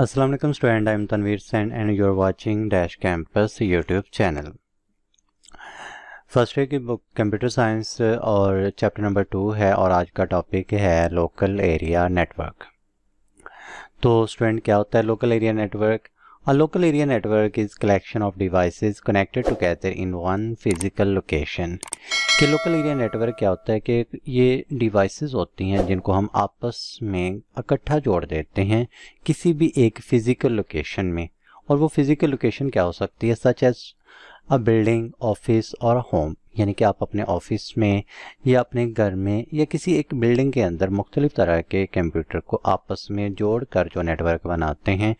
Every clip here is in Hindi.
Aslam student I am Tanveer Sain and you are watching dash campus YouTube channel first year की बुक कंप्यूटर साइंस और चैप्टर नंबर टू है और आज का टॉपिक है लोकल एरिया नेटवर्क तो स्टूडेंट क्या होता है local area network a local area network is collection of devices connected together in one physical location कि लोकल एरिया नेटवर्क क्या होता है कि ये डिवाइसेस होती हैं जिनको हम आपस में इकट्ठा जोड़ देते हैं किसी भी एक फिज़िकल लोकेशन में और वो फिज़िकल लोकेशन क्या हो सकती है such as a building office और होम यानी कि आप अपने ऑफिस में या अपने घर में या किसी एक बिल्डिंग के अंदर मुख्तलिफ तरह के कंप्यूटर को आपस में जोड़ कर जो नेटवर्क बनाते हैं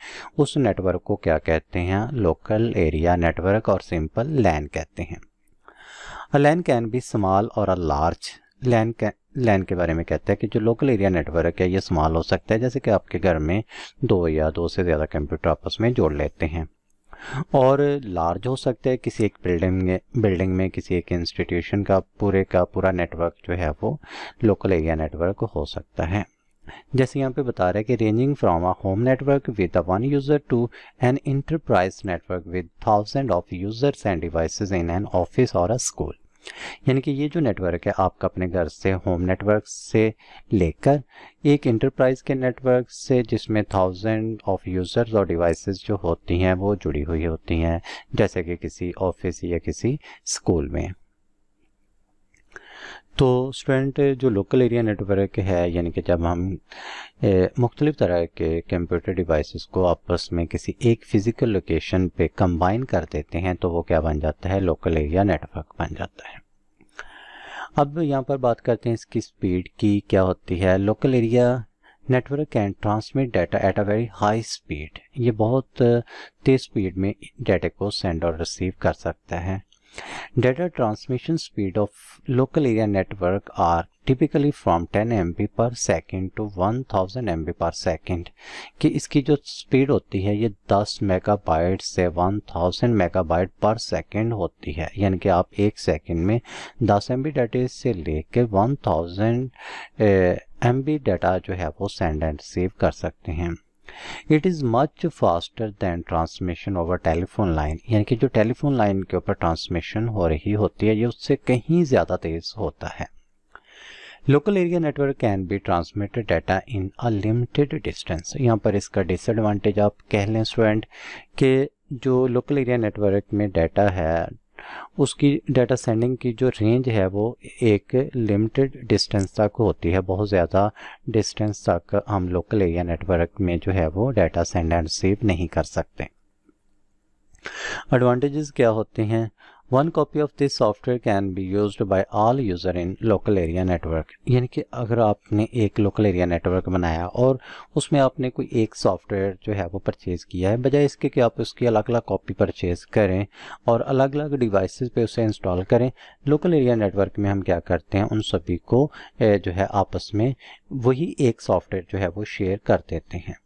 उस नेटवर्क को क्या कहते हैं लोकल एरिया नेटवर्क और सिंपल लैन कहते हैं लैन कैन बी स्मॉल और अ लार्ज लैन कैन लैन के बारे में कहते हैं कि जो लोकल एरिया नेटवर्क है ये स्मॉल हो सकता है जैसे कि आपके घर में दो या दो से ज़्यादा कंप्यूटर आपस में जोड़ लेते हैं और लार्ज हो सकता है किसी एक बिल्डिंग में बिल्डिंग में किसी एक इंस्टीट्यूशन का पूरे का पूरा नेटवर्क जो है वो लोकल एरिया नेटवर्क हो सकता है जैसे यहाँ पे बता रहा है कि ranging from a home network with a one user to an enterprise network with thousand of users and devices in an office और अ स्कूल यानी कि ये जो नेटवर्क है आपका अपने घर से होम नेटवर्क से लेकर एक इंटरप्राइज के नेटवर्क से जिसमें थाउजेंड ऑफ यूज़र्स और डिवाइसेस जो होती हैं वो जुड़ी हुई होती हैं जैसे कि किसी ऑफिस या किसी स्कूल में तो स्टूडेंट जो लोकल एरिया नेटवर्क है यानी कि जब हम मुख्तलिफ तरह के कंप्यूटर डिवाइसेस को आपस में किसी एक फ़िज़िकल लोकेशन पे कंबाइन कर देते हैं तो वो क्या बन जाता है लोकल एरिया नेटवर्क बन जाता है अब यहाँ पर बात करते हैं इसकी स्पीड की क्या होती है local area network can transmit data at a very high speed ये बहुत तेज़ स्पीड में डाटा को सेंड और रिसीव कर सकता है Data transmission speed of local area network are typically from 10 M per second to 1000 M per second कि इसकी जो स्पीड होती है ये 10 मेगाबाइट से 1000 मेगाबाइट पर सेकेंड होती है यानी कि आप एक सेकेंड में 10 एम डाटा से लेके 1000 एम डाटा जो है वो सेंड एंड रिसीव कर सकते हैं it is much faster than transmission over telephone line यानी कि जो टेलीफोन लाइन के ऊपर ट्रांसमिशन हो रही होती है ये उससे कहीं ज़्यादा तेज़ होता है local area network can be transmitted data in a limited distance यहाँ पर इसका डिसएडवांटेज आप कह लें स्टूडेंट के जो लोकल एरिया नेटवर्क में डाटा है उसकी डाटा सेंडिंग की जो रेंज है वो एक लिमिटेड डिस्टेंस तक होती है बहुत ज़्यादा डिस्टेंस तक हम लोकल एरिया नेटवर्क में जो है वो डाटा सेंड एंड सेव नहीं कर सकते एडवांटेजेस क्या होते हैं one copy of this software can be use by all user in local area network यानी कि अगर आपने एक लोकल एरिया नेटवर्क बनाया और उसमें आपने कोई एक सॉफ्टवेयर जो है वो परचेज़ किया है बजाय इसके कि आप उसकी अलग अलग कॉपी परचेज़ करें और अलग अलग डिवाइसेस पे उसे इंस्टॉल करें लोकल एरिया नेटवर्क में हम क्या करते हैं उन सभी को जो है आपस में वही एक सॉफ्टवेयर जो है वो शेयर कर देते हैं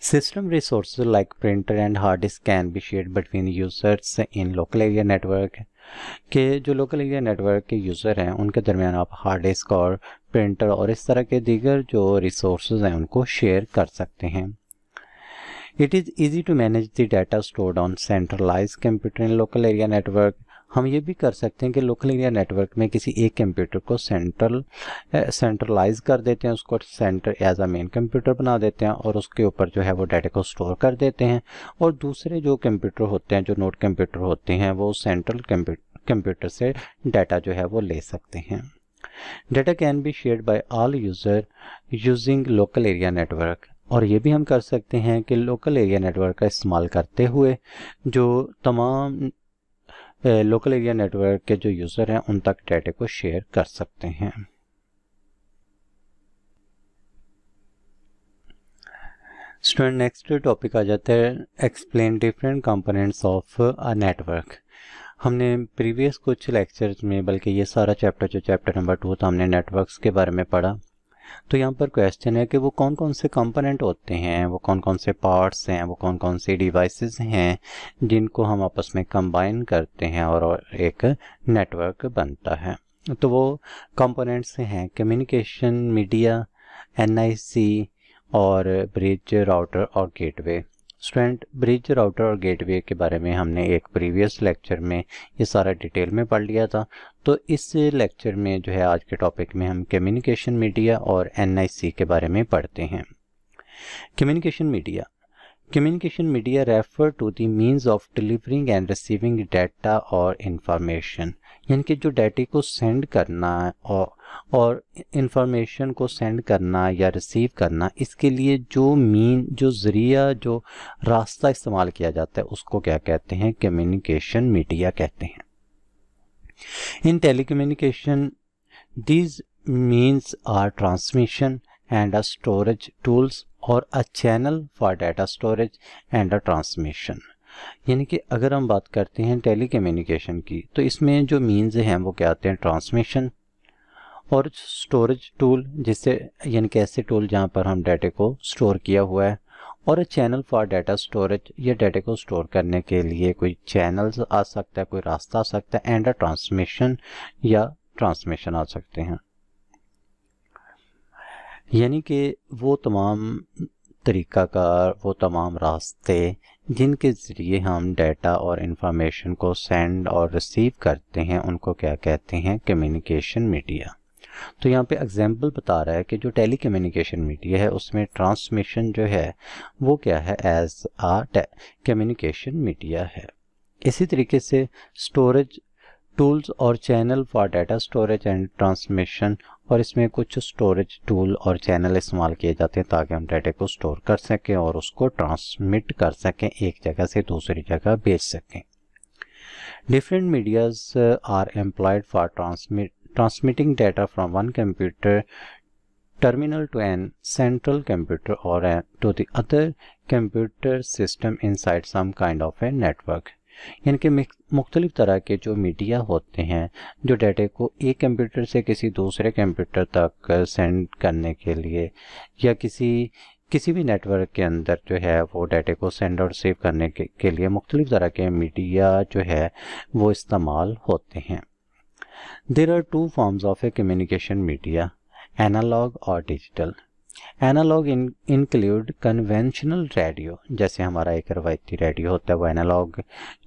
System resources like printer and hard disk can be shared between users in local area network. के जो लोकल एरिया नेटवर्क के यूज़र हैं उनके दरमियान आप हार्ड डिस्क और प्रिंटर और इस तरह के दीगर जो रिसोर्स हैं उनको शेयर कर सकते हैं it is easy to manage the data stored on centralize computer in local area network हम ये भी कर सकते हैं कि लोकल एरिया नेटवर्क में किसी एक कंप्यूटर को सेंट्रल सेंट्रलाइज eh, कर देते हैं उसको centre as a main computer बना देते हैं और उसके ऊपर जो है वो डाटा को स्टोर कर देते हैं और दूसरे जो कंप्यूटर होते हैं जो नोट कंप्यूटर होते हैं वो सेंट्रल कंप्यूटर से डाटा जो है वो ले सकते हैं data can be share by all user using local area network और ये भी हम कर सकते हैं कि लोकल एरिया नेटवर्क का इस्तेमाल करते हुए जो तमाम लोकल एरिया नेटवर्क के जो यूज़र हैं उन तक डेटे को शेयर कर सकते हैं स्टूडेंट नेक्स्ट टॉपिक आ जाता है explain different components of a network हमने प्रीवियस कुछ लेक्चर्स में बल्कि ये सारा चैप्टर जो चैप्टर नंबर टू था हमने नेटवर्क्स के बारे में पढ़ा तो यहाँ पर क्वेश्चन है कि वो कौन कौन से कंपोनेंट होते हैं वो कौन कौन से पार्ट्स हैं वो कौन कौन से डिवाइसेस हैं जिनको हम आपस में कंबाइन करते हैं और एक नेटवर्क बनता है तो वो कंपोनेंट्स हैं कम्युनिकेशन मीडिया एनआईसी और ब्रिज राउटर और गेटवे स्टूडेंट ब्रिज राउटर और गेटवे के बारे में हमने एक प्रीवियस लेक्चर में ये सारा डिटेल में पढ़ लिया था तो इस लेक्चर में जो है आज के टॉपिक में हम कम्युनिकेशन मीडिया और एन के बारे में पढ़ते हैं communication media communication media refer to the means of delivering and receiving data और इंफॉर्मेशन यानी कि जो डाटे को सेंड करना और और इंफॉर्मेशन को सेंड करना या रिसीव करना इसके लिए जो मीन जो ज़रिया जो रास्ता इस्तेमाल किया जाता है उसको क्या कहते हैं कम्युनिकेशन मीडिया कहते हैं in telecommunication these means are transmission and uh storage tools और uh channel for data storage and uh transmission यानी कि अगर हम बात करते हैं टेली कम्युनिकेशन की तो इसमें जो मीन्स हैं वो क्या आते हैं ट्रांसमिशन और स्टोरेज टूल जिससे यानी कि ऐसे टूल जहाँ पर हम डाटे को स्टोर किया हुआ है और चैनल फॉर डाटा स्टोरेज या डाटे को स्टोर करने के लिए कोई चैनल आ सकता है कोई रास्ता आ सकता है एंड अ ट्रांसमिशन या ट्रांसमिशन आ सकते हैं यानी कि वो तमाम तरीक़ाकार वो तमाम रास्ते जिनके ज़रिए हम डाटा और इंफॉर्मेशन को सेंड और रिसीव करते हैं उनको क्या कहते हैं कम्युनिकेशन मीडिया तो यहाँ पे एग्जाम्पल बता रहा है कि जो टेली कम्युनिकेशन मीडिया है उसमें ट्रांसमिशन जो है वो क्या है एज आ कम्युनिकेशन मीडिया है इसी तरीके से स्टोरेज टूल्स और channel for data storage and transmission और इसमें कुछ स्टोरेज टूल और चैनल इस्तेमाल किए जाते हैं ताकि हम डाटा को स्टोर कर सकें और उसको ट्रांसमिट कर सकें एक जगह से दूसरी जगह भेज सकें different medias are employed for transmit transmitting data from one computer terminal to an central computer और to the other computer system inside some kind of a network यानी कि मुख्तलिफ़ तरह के जो मीडिया होते हैं जो डाटे को एक कंप्यूटर से किसी दूसरे कंप्यूटर तक सेंड करने के लिए या किसी किसी भी नेटवर्क के अंदर जो है वो डाटे को सेंड और सेव करने के, के लिए मुख्तलिफ़ तरह के मीडिया जो है वो इस्तेमाल होते हैं there are two forms of a communication media analog और digital analog in include conventional radio जैसे हमारा एक रवायती रेडियो होता है वो एनालॉग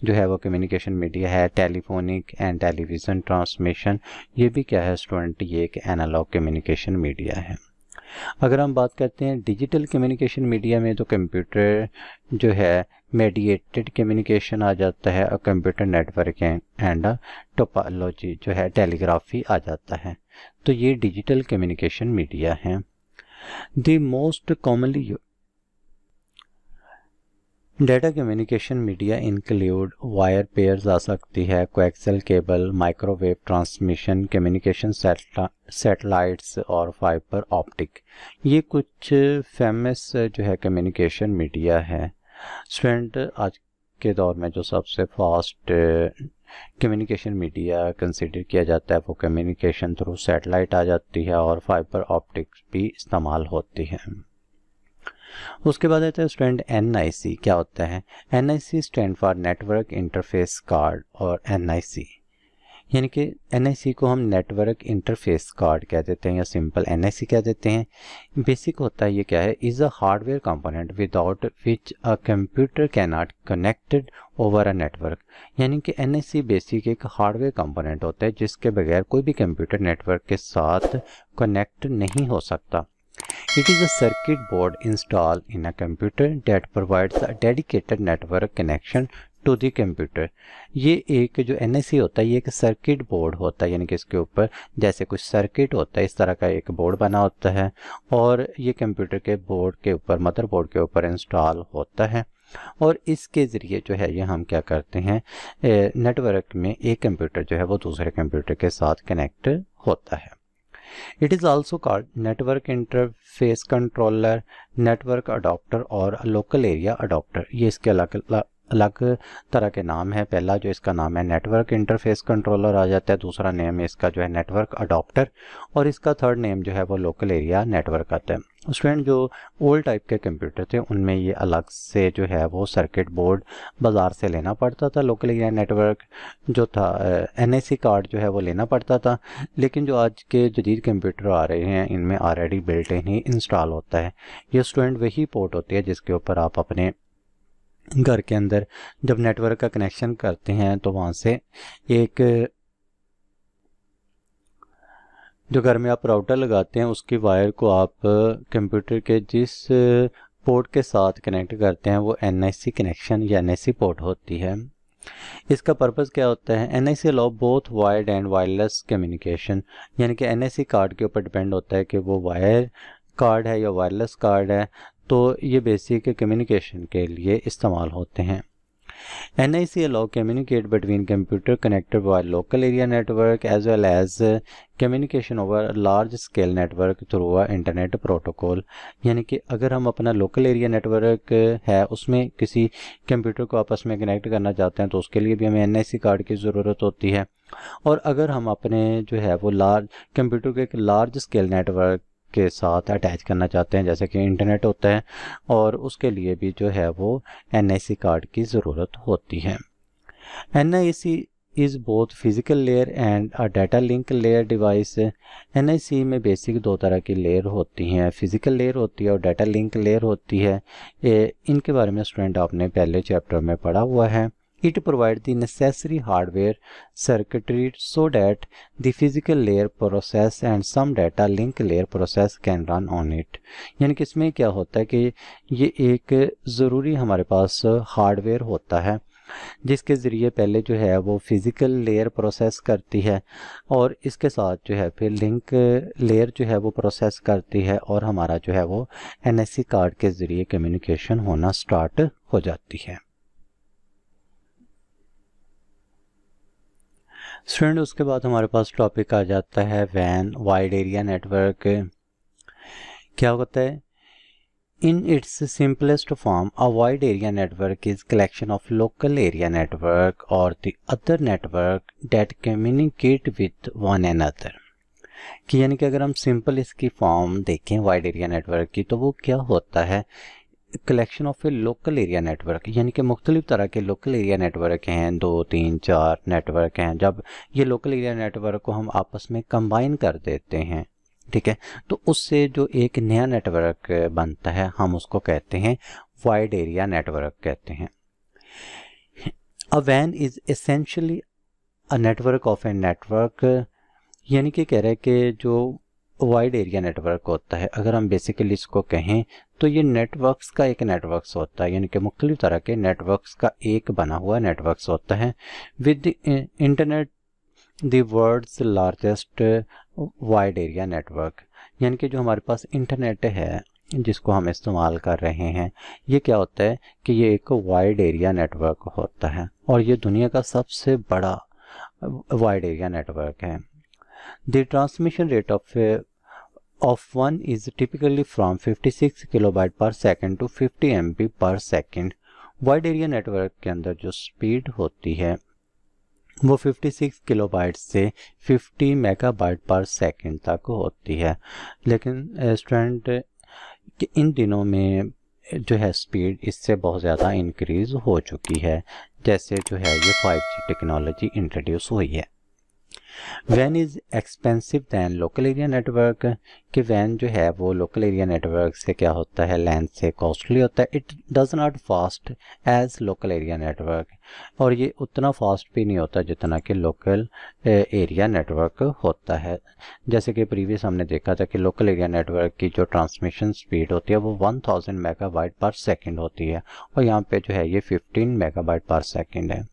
जो है वो कम्युनिकेशन मीडिया है टेलीफोनिक एंड टेलीविज़न ट्रांसमिशन ये भी क्या है स्टूडेंट ये एक एनालॉग कम्युनिकेशन मीडिया है अगर हम बात करते हैं डिजिटल कम्युनिकेशन मीडिया में तो कंप्यूटर जो है मेडिएटेड कम्युनिकेशन आ जाता है और कंप्यूटर नेटवर्क एंड टोपोलॉजी जो है टेलीग्राफी आ जाता है तो ये डिजिटल कम्युनिकेशन मीडिया है the most commonly data communication media include wire pairs आ सकती है coaxial cable microwave transmission communication satellites और फाइबर ऑप्टिक ये कुछ फेमस जो है कम्युनिकेशन मीडिया है स्टूडेंट आज के दौर में जो सबसे फास्ट कम्युनिकेशन मीडिया कंसिडर किया जाता है वो कम्युनिकेशन थ्रू सैटेलाइट आ जाती है और फाइबर ऑप्टिक्स भी इस्तेमाल होती है उसके बाद आता है स्टैंड एन क्या होता है N stand for network interface card और एन आई सी यानी कि एन को हम नेटवर्क इंटरफेस कार्ड कह देते हैं या सिंपल एन कह देते हैं बेसिक होता है ये क्या है is a hardware component without which a computer can not connected over a network यानी कि एन बेसिक एक हार्डवेयर कंपोनेंट होता है जिसके बगैर कोई भी कंप्यूटर नेटवर्क के साथ कनेक्ट नहीं हो सकता it is a circuit board install in a computer that provides a dedicated network connection to the computer ये एक जो एन होता है ये एक सर्किट बोर्ड होता है यानी कि इसके ऊपर जैसे कुछ सर्किट होता है इस तरह का एक बोर्ड बना होता है और ये कंप्यूटर के बोर्ड के ऊपर मदरबोर्ड के ऊपर इंस्टॉल होता है और इसके ज़रिए जो है ये हम क्या करते हैं नेटवर्क में एक कंप्यूटर जो है वो दूसरे कंप्यूटर के साथ कनेक्ट होता है it is also called network interface controller network adapter और लोकल एरिया अडोप्टर ये इसके अलग अलग तरह के नाम है पहला जो इसका नाम है नेटवर्क इंटरफेस कंट्रोलर आ जाता है दूसरा नेम इसका जो है नेटवर्क अडॉप्टर और इसका थर्ड नेम जो है वो लोकल एरिया नेटवर्क आता है स्टूडेंट जो ओल्ड टाइप के कंप्यूटर थे उनमें ये अलग से जो है वो सर्किट बोर्ड बाज़ार से लेना पड़ता था लोकल एरिया नेटवर्क जो था एन कार्ड जो है वो लेना पड़ता था लेकिन जो आज के जदीद कंप्यूटर आ रहे हैं इनमें ऑलरेडी बिल्ट इन ही इंस्टॉल होता है ये स्टूडेंट वही पोर्ट होती है जिसके ऊपर आप अपने घर के अंदर जब नेटवर्क का कनेक्शन करते हैं तो वहाँ से एक जो घर में आप राउटर लगाते हैं उसकी वायर को आप कंप्यूटर के जिस पोर्ट के साथ कनेक्ट करते हैं वो एन कनेक्शन या एन पोर्ट होती है इसका पर्पज़ क्या होता है N I C allow both wired and wireless communication यानी कि एन सी कार्ड के ऊपर डिपेंड होता है कि वो वायर कार्ड है या वायरलेस कार्ड है तो ये बेसिक कम्युनिकेशन के लिए इस्तेमाल होते हैं N I C allow communicate between computer connected via local area network as well as communication over large scale network through a internet protocol यानी कि अगर हम अपना लोकल एरिया नेटवर्क है उसमें किसी कंप्यूटर को आपस में कनेक्ट करना चाहते हैं तो उसके लिए भी हमें एन आई सी कार्ड की ज़रूरत होती है और अगर हम अपने जो है वो लार्ज कंप्यूटर के एक लार्ज स्केल नेटवर्क के साथ अटैच करना चाहते हैं जैसे कि इंटरनेट होता है और उसके लिए भी जो है वो एन कार्ड की ज़रूरत होती है N is both physical layer and uh data link layer device N में बेसिक दो तरह की लेयर होती हैं फिज़िकल लेयर होती है और डाटा लिंक लेयर होती है ए, इनके बारे में स्टूडेंट आपने पहले चैप्टर में पढ़ा हुआ है It provides the necessary hardware circuitry so that the physical layer process and some data link layer process can run on it. यानी कि इसमें क्या होता है कि ये एक ज़रूरी हमारे पास हार्डवेयर होता है जिसके ज़रिए पहले जो है वो फिज़िकल लेयर प्रोसेस करती है और इसके साथ जो है फिर लिंक लेयर जो है वो प्रोसेस करती है और हमारा जो है वो एनएससी कार्ड के ज़रिए कम्युनिकेशन होना स्टार्ट हो जाती है स्टूडेंट उसके बाद हमारे पास टॉपिक आ जाता है वैन वाइड एरिया नेटवर्क क्या होता है in its simplest form a wide area network is collection of local area network और the other network that communicate with one another कि यानी कि अगर हम सिंपल इसकी फॉर्म देखें वाइड एरिया नेटवर्क की तो वो क्या होता है collection of a local area network यानी कि मुख्तलिफ़ तरह के लोकल एरिया नेटवर्क हैं दो तीन चार नेटवर्क हैं जब ये लोकल एरिया नेटवर्क को हम आपस में कंबाइन कर देते हैं ठीक है तो उससे जो एक नया नेटवर्क बनता है हम उसको कहते हैं वाइड एरिया नेटवर्क कहते हैं अ वैन is essentially a network of a network यानी कि कह रहे हैं कि जो वाइड एरिया नेटवर्क होता है अगर हम बेसिकली इसको कहें तो ये नेटवर्क्स का एक नेटवर्क्स होता है यानी कि मुख्तलि तरह के नेटवर्क्स का एक बना हुआ नेटवर्क्स होता है with internet world's largest wide area network यानी कि जो हमारे पास इंटरनेट है जिसको हम इस्तेमाल कर रहे हैं ये क्या होता है कि ये एक वाइड एरिया नेटवर्क होता है और ये दुनिया का सबसे बड़ा वाइड एरिया नेटवर्क है The transmission rate of uh, of one is typically from 56 kilobyte per second to 50 M per second wide area network के अंदर जो स्पीड होती है वो 56 किलोबाइट से 50 मेगाबाइट पर सेकंड तक होती है लेकिन स्टूडेंट uh, इन दिनों में uh, जो है स्पीड इससे बहुत ज़्यादा इंक्रीज़ हो चुकी है जैसे जो है ये 5G टेक्नोलॉजी इंट्रोड्यूस हुई है वैन is expensive than local area network कि वैन जो है वो लोकल एरिया नेटवर्क से क्या होता है लैंड से कॉस्टली होता है it does not fast as local area network और ये उतना फास्ट भी नहीं होता जितना कि लोकल एरिया नेटवर्क होता है जैसे कि प्रीवियस हमने देखा था कि लोकल एरिया नेटवर्क की जो ट्रांसमिशन स्पीड होती है वो 1000 मेगाबाइट पर सेकेंड होती है और यहाँ पे जो है ये 15 मेगाबाइट पर सेकेंड है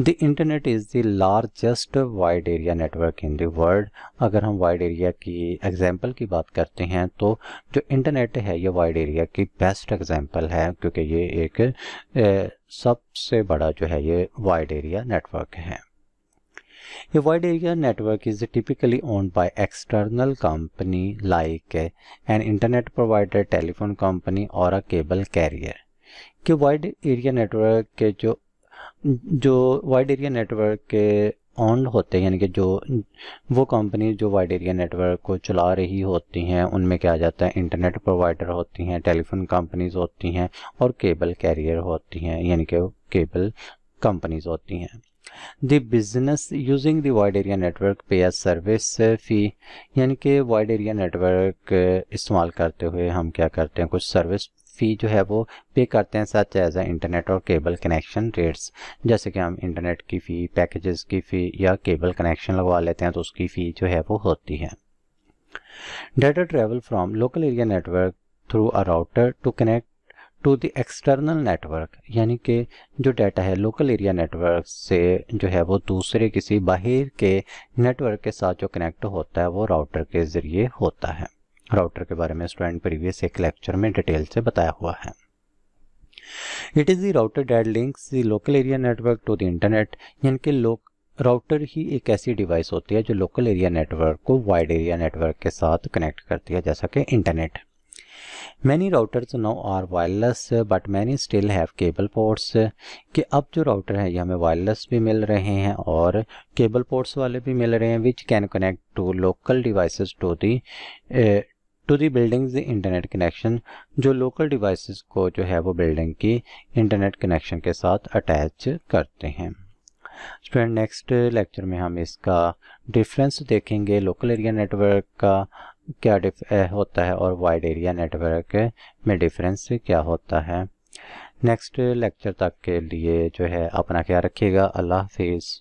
the internet is the largest wide area network in the world अगर हम वाइड एरिया की एग्जांपल की बात करते हैं तो जो इंटरनेट है ये वाइड एरिया की बेस्ट एग्जांपल है क्योंकि ये एक ए, सबसे बड़ा जो है ये वाइड एरिया नेटवर्क है ये wide area network is typically owned by external company like an internet provider telephone company और अ केबल कैरियर कि वाइड एरिया नेटवर्क के जो जो वाइड एरिया नेटवर्क के ऑन होते हैं यानी कि जो वो कंपनी जो वाइड एरिया नेटवर्क को चला रही होती हैं उनमें क्या आ जाता है इंटरनेट प्रोवाइडर होती हैं टेलीफोन कंपनीज होती हैं और केबल कैरियर होती हैं यानी कि केबल कंपनीज होती हैं the business using the wide area network pay या सर्विस फी यानी कि वाइड एरिया नेटवर्क इस्तेमाल करते हुए हम क्या करते हैं कुछ सर्विस फ़ी जो है वो पे करते हैं सच एज ए इंटरनेट और केबल कनेक्शन रेट्स जैसे कि हम इंटरनेट की फ़ी पैकेजेस की फ़ी या केबल कनेक्शन लगवा लेते हैं तो उसकी फ़ी जो है वो होती है data travel from local area network through a router to connect to the external network यानी कि जो डाटा है लोकल एरिया नेटवर्क से जो है वो दूसरे किसी बाहर के नेटवर्क के साथ जो कनेक्ट होता है वो राउटर के ज़रिए होता है राउटर के बारे में स्टूडेंट प्रीवियस एक लेक्चर में डिटेल से बताया हुआ है it is the router that links the local area network to the internet यानी कि लोक राउटर ही एक ऐसी डिवाइस होती है जो लोकल एरिया नेटवर्क को वाइड एरिया नेटवर्क के साथ कनेक्ट करती है जैसा कि internet many routers now are wireless but many still have cable ports कि अब जो राउटर हैं ये हमें वायरलेस भी मिल रहे हैं और केबल पोर्ट्स वाले भी मिल रहे हैं which can connect to local devices to the to the building's internet connection जो लोकल डिवाइसेस को जो है वो बिल्डिंग की इंटरनेट कनेक्शन के साथ अटैच करते हैं स्टूडेंट नेक्स्ट लेक्चर में हम इसका डिफरेंस देखेंगे लोकल एरिया नेटवर्क का क्या होता है और वाइड एरिया नेटवर्क में डिफरेंस क्या होता है नेक्स्ट लेक्चर तक के लिए जो है अपना ख्याल रखिएगा अल्लाह हाफिज़